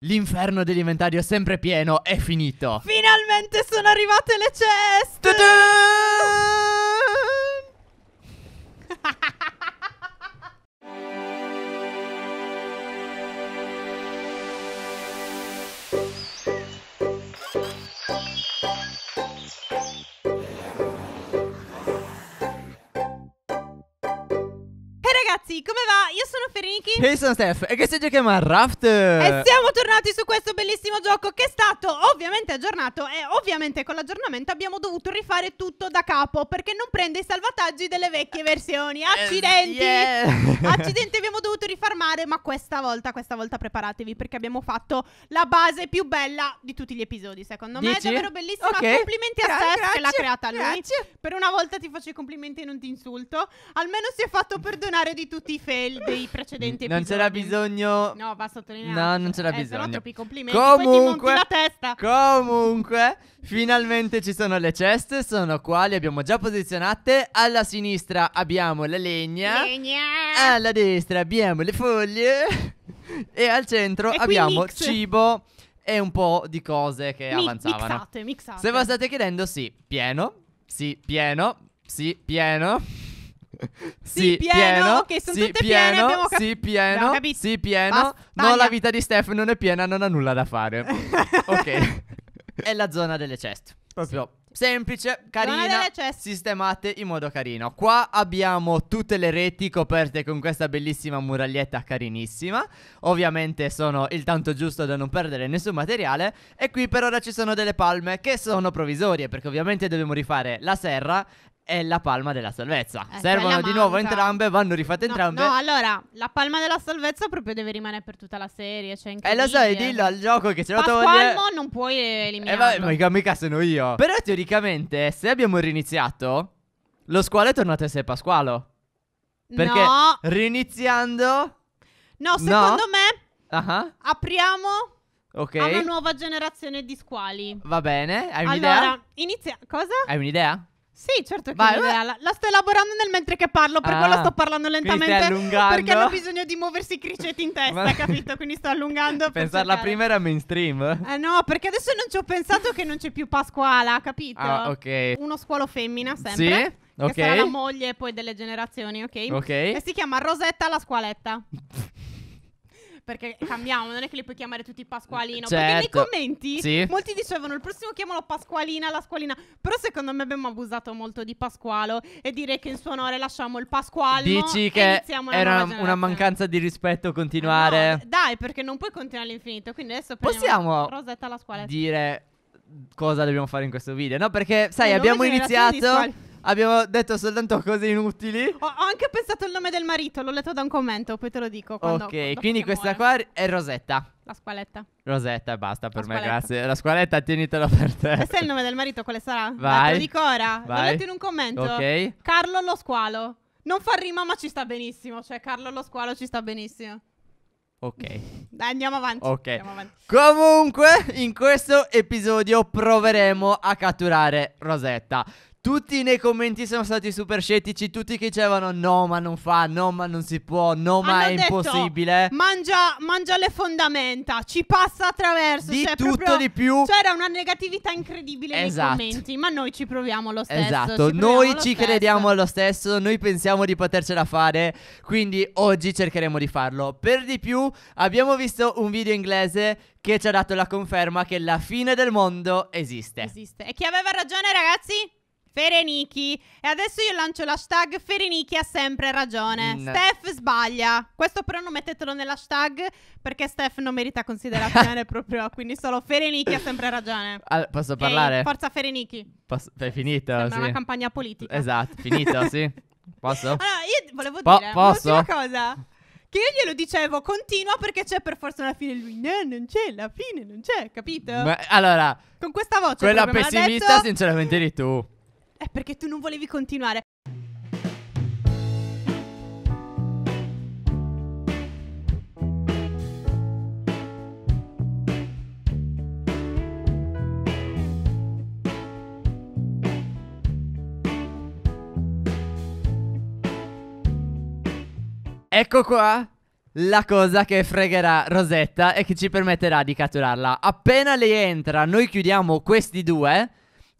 L'inferno dell'inventario sempre pieno è finito. Finalmente sono arrivate le ceste. ragazzi, come va? Io sono Ferenichi E io sono Steph E che si chiama Raft E siamo tornati su questo bellissimo gioco che è stato ovviamente aggiornato E ovviamente con l'aggiornamento abbiamo dovuto rifare tutto da capo Perché non prende i salvataggi delle vecchie versioni eh, Accidenti yeah. Accidenti abbiamo dovuto rifarmare Ma questa volta, questa volta preparatevi Perché abbiamo fatto la base più bella di tutti gli episodi Secondo Dici? me è davvero bellissima okay. Complimenti a Gra- Steph che l'ha creata lui grazie. Per una volta ti faccio i complimenti e non ti insulto Almeno si è fatto perdonare di tutto tutti i fail dei precedenti non c'era bisogno. No, va sottolineato. No, non c'era eh, bisogno. troppi complimenti. Comunque, la testa. comunque, finalmente ci sono le ceste. Sono qua, le abbiamo già posizionate. Alla sinistra abbiamo la legna. Legna. Alla destra abbiamo le foglie. e al centro e abbiamo mix. cibo e un po' di cose che Mi- avanzavano. Mixate, mixate. Se ve lo state chiedendo, sì, pieno. Sì, pieno. Sì, pieno sì, pieno, che sono sì, tutte pieno, piene, cap- sì, pieno, capito. sì, pieno, Basta, no, la vita di Steph non è piena, non ha nulla da fare. ok. è la zona delle chest. Proprio semplice, carina, sistemate in modo carino. Qua abbiamo tutte le reti coperte con questa bellissima muraglietta carinissima. Ovviamente sono il tanto giusto da non perdere nessun materiale. E qui per ora ci sono delle palme che sono provvisorie perché ovviamente dobbiamo rifare la serra è la palma della salvezza. Eh, Servono di nuovo entrambe, vanno rifatte no, entrambe. No, allora, la palma della salvezza proprio deve rimanere per tutta la serie. Cioè eh, lo sai, dillo al gioco che ce la toglie. Pasqualmo non puoi eliminare. Eh, ma mica, mica sono io. Però teoricamente, se abbiamo riniziato, lo squalo è tornato a essere Pasqualo. Perché no. riniziando... No, secondo no. me... Uh-huh. Apriamo... Ok. A una nuova generazione di squali. Va bene, hai un'idea? Allora, inizia... Cosa? Hai un'idea? Sì, certo che Vai, La, la, sto elaborando nel mentre che parlo, per ah, quello sto parlando lentamente. Perché hanno bisogno di muoversi i criceti in testa, Ma... capito? Quindi sto allungando. Pensarla prima era mainstream. Eh no, perché adesso non ci ho pensato che non c'è più Pasquala, capito? Ah, ok. Uno scuolo femmina, sempre. Sì. Che okay. sarà la moglie poi delle generazioni, ok? Ok. E si chiama Rosetta la squaletta. perché cambiamo, non è che li puoi chiamare tutti Pasqualino. Certo. Perché nei certo. commenti sì. molti dicevano il prossimo chiamalo Pasqualina, la squalina. Però secondo me abbiamo abusato molto di Pasqualo e dire che in suo onore lasciamo il Pasquale. Dici che era una, una, mancanza di rispetto continuare. No, dai, perché non puoi continuare all'infinito. Quindi adesso possiamo Rosetta la squaletta. Dire cosa dobbiamo fare in questo video, no? Perché sai, abbiamo iniziato Abbiamo detto soltanto cose inutili. Ho, ho, anche pensato il nome del marito, l'ho letto da un commento, poi te lo dico. Quando, ok, quando quindi questa muore. qua è Rosetta. La squaletta. Rosetta e basta per La me, squaletta. grazie. La squaletta, tienitela per te. Questo è il nome del marito, quale sarà? Vai. Dai, te lo dico ora. Vai. L'ho letto in un commento. Ok. Carlo lo squalo. Non fa rima, ma ci sta benissimo. Cioè, Carlo lo squalo ci sta benissimo. Ok. Dai, andiamo avanti. Ok. Andiamo avanti. Comunque, in questo episodio proveremo a catturare Rosetta. Tutti nei commenti sono stati super scettici, tutti che dicevano no ma non fa, no ma non si può, no ma Hanno è detto, impossibile. Mangia, mangia le fondamenta, ci passa attraverso. Di cioè, tutto proprio, di più. Cioè una negatività incredibile esatto. nei commenti, ma noi ci proviamo lo stesso. Esatto, ci noi ci stesso. crediamo lo stesso, noi pensiamo di potercela fare, quindi oggi cercheremo di farlo. Per di più abbiamo visto un video inglese che ci ha dato la conferma che la fine del mondo esiste. Esiste. E chi aveva ragione ragazzi? Fereniki. E adesso io lancio l'hashtag Fereniki ha sempre ragione. Mm. Steph sbaglia. Questo però non mettetelo nell'hashtag perché Steph non merita considerazione proprio. Quindi solo Fereniki ha sempre ragione. All- posso okay? parlare? Forza Fereniki. Posso- è finito. Sembra sì. una campagna politica. Esatto, finito, sì. Posso? Allora, io volevo po- dire posso? un'ultima cosa. Che io glielo dicevo, continua perché c'è per forza una fine. Lui, no, non c'è, la fine non c'è, capito? Ma, allora, con questa voce, quella pessimista, detto... sinceramente, eri tu. È perché tu non volevi continuare. Ecco qua la cosa che fregherà Rosetta e che ci permetterà di catturarla. Appena lei entra, noi chiudiamo questi due.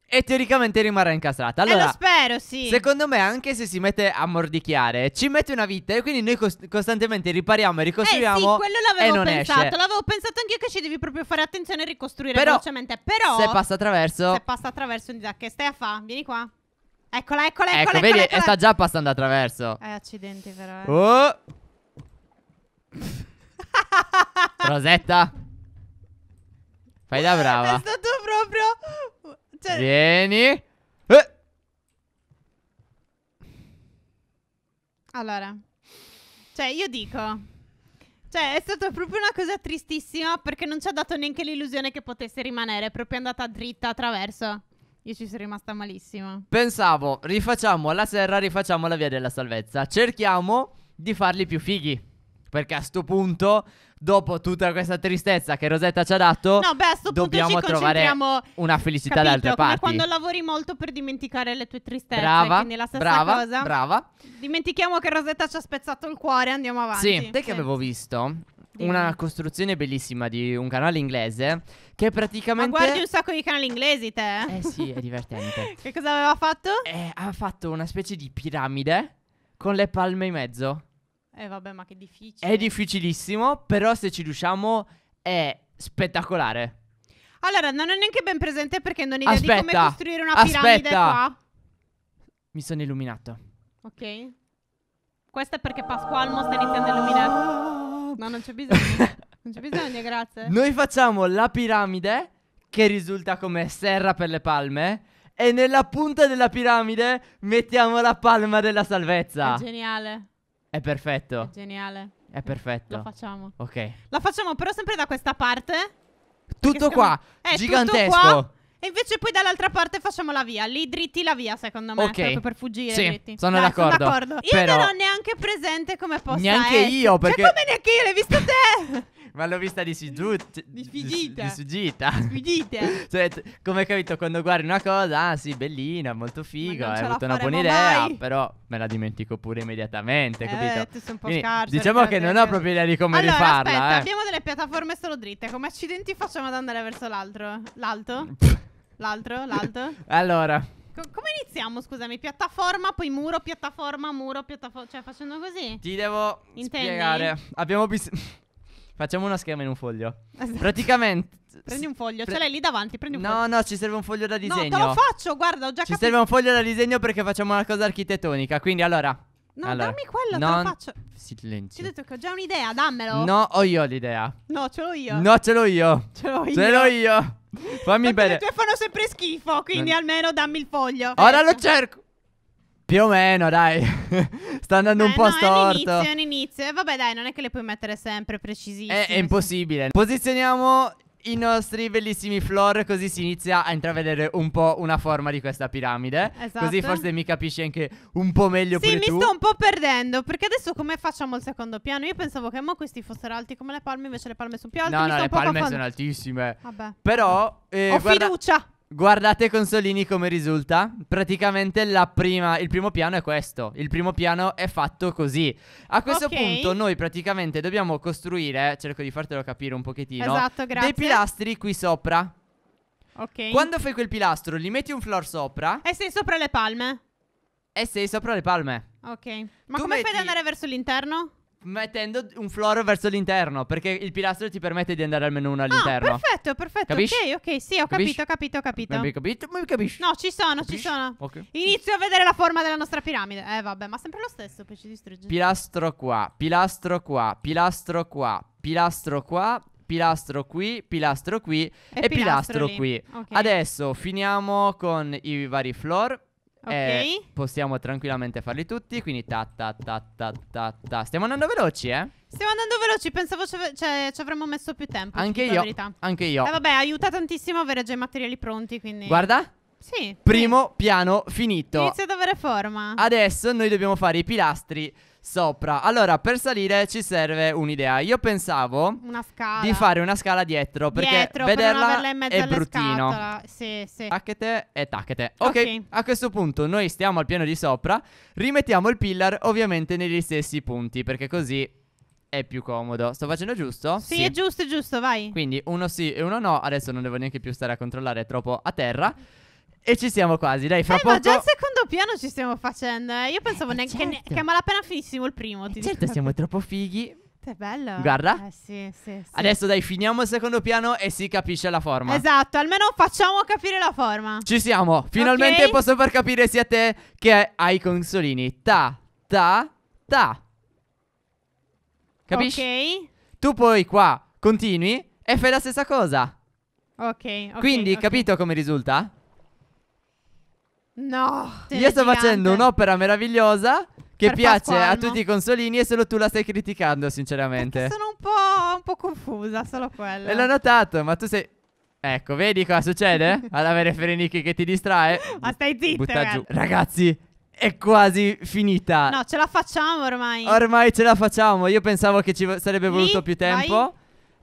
E teoricamente rimarrà incastrata. Allora, eh lo spero, sì. Secondo me, anche se si mette a mordicchiare, ci mette una vita. E quindi noi cost- costantemente ripariamo e ricostruiamo. Eh sì, quello l'avevo pensato. Esce. L'avevo pensato anch'io che ci devi proprio fare attenzione e ricostruire Però, velocemente. Però, se passa attraverso, se passa attraverso, che stai a fa? Vieni qua. Eccola, eccola, eccola. Ecco, eccola, vedi, eccola. sta già passando attraverso. Eh, accidenti, però. Eh. Oh. Rosetta. Fai da brava. È stato proprio niente. Cioè Vieni. Eh. Allora, cioè io dico... Cioè, è stata proprio una cosa tristissima perché non ci ha dato neanche l'illusione che potesse rimanere, è proprio andata dritta attraverso. Io ci sono rimasta malissimo. Pensavo, rifacciamo la serra, rifacciamo la via della salvezza. Cerchiamo di farli più fighi. Perché a sto punto dopo tutta questa tristezza che Rosetta ci ha dato, no, beh, a sto dobbiamo punto ci trovare una felicità da altre parti. quando lavori molto per dimenticare le tue tristezze, brava, quindi la stessa brava, cosa. Brava. Dimentichiamo che Rosetta ci ha spezzato il cuore, andiamo avanti. Sì, te che sì. avevo visto una costruzione bellissima di un canale inglese che praticamente... Ma guardi un sacco di canali inglesi te? Eh sì, è divertente. che cosa aveva fatto? Eh, ha fatto una specie di piramide con le palme in mezzo. Eh vabbè, ma che difficile. È difficilissimo, però se ci riusciamo è spettacolare. Allora, non ho neanche ben presente perché non ho idea aspetta, di come costruire una piramide aspetta. qua. Mi sono illuminato. Ok. Questo è perché Pasqualmo sta iniziando a illuminare. No, non c'è bisogno. non c'è bisogno, grazie. Noi facciamo la piramide che risulta come serra per le palme e nella punta della piramide mettiamo la palma della salvezza. È geniale. È perfetto. È geniale. È perfetto. Lo facciamo. Ok. Lo facciamo però sempre da questa parte. Tutto qua. È gigantesco. Eh, tutto qua e invece poi dall'altra parte facciamo la via. Lì dritti la via, secondo me. Ok. Proprio per fuggire. Sì, dritti. sono Dai, d'accordo. Sono d'accordo. Io Però... non ho neanche presente come possa Neanche essere. io, cioè, perché... Cioè, come neanche io, l'hai vista te? Ma l'ho vista di sfuggita. Di sfuggita. Di sfuggita. Sfuggita. cioè, come hai capito, quando guardi una cosa, ah sì, bellina, molto figo, hai avuto una buona idea, mai. però me la dimentico pure immediatamente, eh, capito? Tu sei un po' Quindi, scarso, diciamo che non eh, ho cioè. proprio idea di come allora, rifarla, aspetta, eh. abbiamo delle piattaforme solo dritte, come accidenti facciamo ad andare verso l'altro? L'alto? L'altro? L'altro? allora. come iniziamo? Scusami, piattaforma, poi muro, piattaforma, muro, piattaforma. Cioè, facendo così? Ti devo Intendi? spiegare. Abbiamo bisogno. Facciamo una schema in un foglio. Esatto. Praticamente. Prendi un foglio, pre- ce l'hai lì davanti, prendi un no, foglio. No, no, ci serve un foglio da disegno. No, te lo faccio, guarda, ho già capito. Ci serve un foglio da disegno perché facciamo una cosa architettonica. Quindi, allora. No, allora, dammi quello, non... te lo faccio. Silenzio. Ti ho detto che ho già un'idea, dammelo. No, ho io l'idea. No, ce l'ho io. No, ce l'ho io. Ce l'ho io. Ce l'ho io. Fammi Tanto bene. Le tue fanno sempre schifo, quindi non... almeno dammi il foglio. Ora lo ecco. cerco. Più o meno, dai. Sta andando eh, un po' no, storto. È un inizio, è un inizio. vabbè, dai, non è che le puoi mettere sempre eh, precisissime. È, è impossibile. Posizioniamo i nostri bellissimi floor così si inizia a intravedere un po' una forma di questa piramide. Esatto. Così forse mi capisci anche un po' meglio sì, pure Sì, mi tu. sto un po' perdendo perché adesso come facciamo il secondo piano? Io pensavo che mo questi fossero alti come le palme, invece le palme sono più alte. No, no, le palme sono altissime. Vabbè. Però eh, Ho guarda... fiducia. Guardate Consolini come risulta. Praticamente prima, il primo piano è questo. Il primo piano è fatto così. A questo okay. punto noi praticamente dobbiamo costruire, cerco di fartelo capire un pochettino, esatto, grazie. dei pilastri qui sopra. Ok. Quando fai quel pilastro, li metti un floor sopra. E sei sopra le palme. E sei sopra le palme. Ok. Ma tu come metti... fai ad andare verso l'interno? mettendo un floro verso l'interno. Perché il pilastro ti permette di andare almeno uno all'interno. Ah, perfetto, perfetto. Capisci? Ok, ok, sì, ho Capisci? capito, ho capito, ho capito. Mi capito? Mi capisci? No, ci sono, Capisci? ci sono. Okay. Inizio a vedere la forma della nostra piramide. Eh, vabbè, ma sempre lo stesso, poi ci distrugge. Pilastro qua, pilastro qua, pilastro qua, pilastro qua. Pilastro qui, pilastro qui e, e pilastro, pilastro qui. Okay. Adesso finiamo con i vari floor. Eh, okay. possiamo tranquillamente farli tutti. Quindi ta ta ta ta ta ta. Stiamo andando veloci, eh? Stiamo andando veloci, pensavo cioè, ci avremmo messo più tempo. Anche io. Anche io. Eh vabbè, aiuta tantissimo avere già i materiali pronti, quindi. Guarda. Sì. Primo sì. piano finito. Inizia ad avere forma. Adesso noi dobbiamo fare i pilastri sopra. Allora, per salire ci serve un'idea. Io pensavo di fare una scala dietro perché dietro, vederla per è bruttino. Sì, sì. Tacchete e tacchete. Okay. ok, a questo punto noi stiamo al piano di sopra, rimettiamo il pillar ovviamente negli stessi punti perché così è più comodo. Sto facendo giusto? Sì, sì, è giusto, è giusto, vai. Quindi uno sì e uno no. Adesso non devo neanche più stare a controllare troppo a terra. E ci siamo quasi, dai, fra eh, poco... Ma già il secondo piano ci stiamo facendo. Eh. Io pensavo eh, neanche certo. ne- che malapena finissimo il primo. Eh, ti certo, dico. siamo troppo fighi. È bello. Guarda. Eh, sì, sì, sì. Adesso dai, finiamo il secondo piano e si capisce la forma. Esatto, almeno facciamo capire la forma. Ci siamo. Finalmente okay. posso far capire sia te che ai consolini. Ta, ta, ta. Capisci? Ok. Tu poi qua continui e fai la stessa cosa. Ok. okay Quindi, okay. capito come risulta? No. Io sto facendo un'opera meravigliosa che per piace a tutti i consolini e solo tu la stai criticando, sinceramente. Perché sono un po', un po confusa, solo quello. E l'ho notato, ma tu sei... Ecco, vedi cosa succede? Ad avere Ferenicchi che ti distrae. ma stai zitto, eh. giù. Ragazzi, è quasi finita. No, ce la facciamo ormai. Ormai ce la facciamo. Io pensavo che ci sarebbe Lì, voluto più tempo.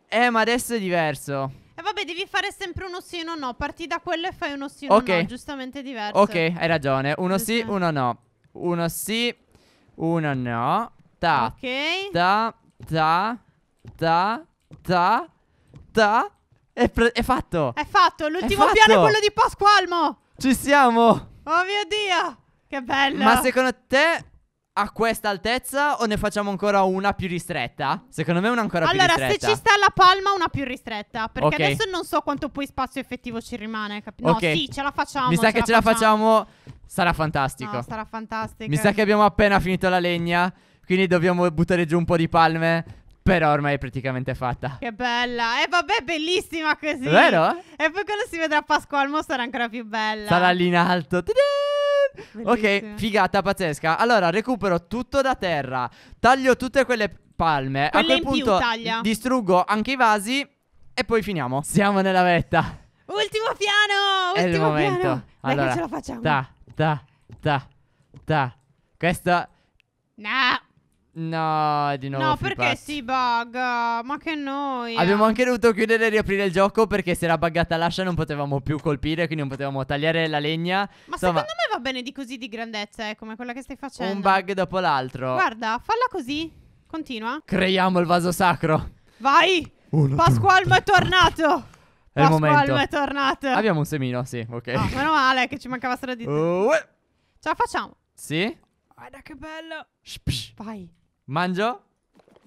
Vai. Eh, ma adesso è diverso vabbè, devi fare sempre uno sì e uno no. Parti da quello e fai uno sì e uno okay. no. Giustamente diverso. Ok, hai ragione. Uno sì, uno no. Uno sì, uno no. Ta. Ok. Ta, ta, ta, ta, ta. È, è fatto. È fatto. L'ultimo piano è quello di Pasqualmo. Ci siamo. Oh mio Dio. Che bello. Ma secondo te a questa altezza o ne facciamo ancora una più ristretta? Secondo me una ancora allora, più ristretta. Allora, se ci sta la palma, una più ristretta. Perché okay. adesso non so quanto poi spazio effettivo ci rimane. Cap- no, okay. sì, ce la facciamo. Mi sa ce che ce la facciamo. la facciamo. Sarà fantastico. No, sarà fantastico. Mi sa che abbiamo appena finito la legna. Quindi dobbiamo buttare giù un po' di palme. Però ormai è praticamente fatta. Che bella. E eh, vabbè, bellissima così. Vero? E poi quando si vedrà Pasqualmo sarà ancora più bella. Sarà lì in alto. Tidì! ok, figata pazzesca. Allora, recupero tutto da terra. Taglio tutte quelle palme. Quelle A quel punto più, distruggo anche i vasi. E poi finiamo. Siamo nella vetta. Ultimo piano! Ultimo È il momento. Piano. Allora, Dai che ce la facciamo. Ta, ta, ta, ta. Questo. No, No, di nuovo. No, free perché pass. si bug? Ma che noi. Abbiamo anche dovuto chiudere e riaprire il gioco perché si era buggata l'ascia non potevamo più colpire, quindi non potevamo tagliare la legna. Ma Insomma, secondo me va bene di così di grandezza, eh, come quella che stai facendo. Un bug dopo l'altro. Guarda, falla così. Continua. Creiamo il vaso sacro. Vai! Una Pasqualmo è tornato! È il momento. è tornato. Abbiamo un semino, sì, ok. Oh, meno male che ci mancava strada di... Uh, Ce la facciamo? Sì. Guarda che bello. Shh, psh. Vai. Mangio.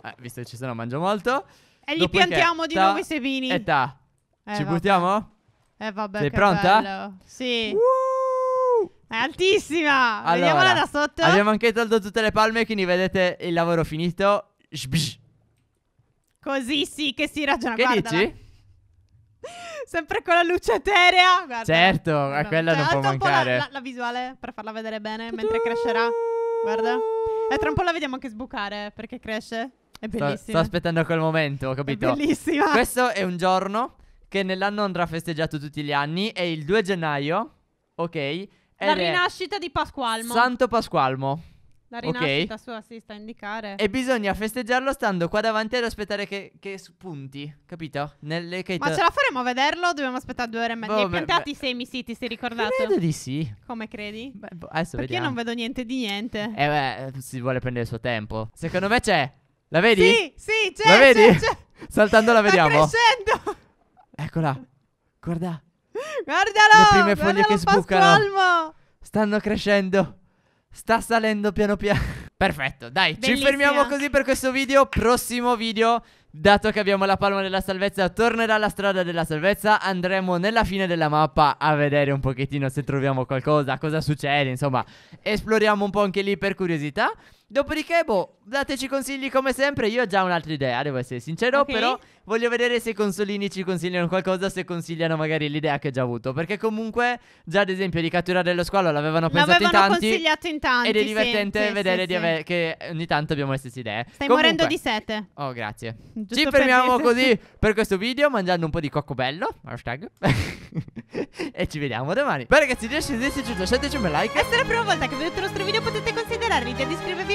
Eh, visto che ci sono, mangio molto. E gli Dopodiché, piantiamo di ta, nuovo i semini. E ta. Eh, ci vabbè. buttiamo? Eh, vabbè. Sei pronta? Bello. Sì. Uh! È altissima. Allora, Vediamola da sotto. Abbiamo anche tolto tutte le palme, quindi vedete il lavoro finito. Shbish. Così sì che si ragiona. Che guardala. dici? Sempre con la luce eterea. Guarda. Certo, a quella cioè, non può mancare. Un po la, la, la, visuale per farla vedere bene mentre crescerà. Guarda. E eh, tra un po' la vediamo anche sbucare perché cresce. È bellissima. Sto, sto aspettando quel momento, ho capito? È bellissima. Questo è un giorno che nell'anno andrà festeggiato tutti gli anni. È il 2 gennaio, ok? La rinascita di Pasqualmo. Santo Pasqualmo. La rinascita okay. sua si sta a indicare. E bisogna festeggiarlo stando qua davanti ad aspettare che, che spunti, capito? Nelle che Ma ce la faremo a vederlo? Dobbiamo aspettare due ore e mezza. Boh, Hai piantati i semi, siti, si sei ricordato? Credo di sì. Come credi? Beh, boh, adesso Perché vediamo. io non vedo niente di niente. Eh beh, si vuole prendere il suo tempo. Secondo me c'è. La vedi? Sì, sì, c'è. La vedi? C'è, c'è. Saltando la vediamo. Sta crescendo. Eccola. Guarda. Guardalo. Le prime foglie che sbucano. Stanno crescendo. Sta salendo piano piano. Perfetto, dai, Bellissima. ci fermiamo così per questo video. Prossimo video Dato che abbiamo la palma della salvezza, tornerà la strada della salvezza. Andremo nella fine della mappa a vedere un pochettino se troviamo qualcosa, cosa succede, insomma, esploriamo un po' anche lì per curiosità. Dopodiché, boh, dateci consigli come sempre. Io ho già un'altra idea, devo essere sincero. Okay. Però voglio vedere se i consolini ci consigliano qualcosa. Se consigliano magari l'idea che ho già avuto. Perché comunque, già ad esempio, di catturare lo squalo l'avevano, l'avevano pensato in tanti. L'avevano consigliato in tanti. Ed è divertente sì, sì, vedere sì, ave- che ogni tanto abbiamo le stesse idee. Stai comunque, morendo di sete. Oh, grazie. Giusto ci fermiamo così per questo video, mangiando un po' di cocco bello. Hashtag. e ci vediamo domani. Beh, ragazzi, se vi è piaciuto, lasciateci un bel like. E se è la prima volta che vedete il nostro video, potete considerarvi di iscrivervi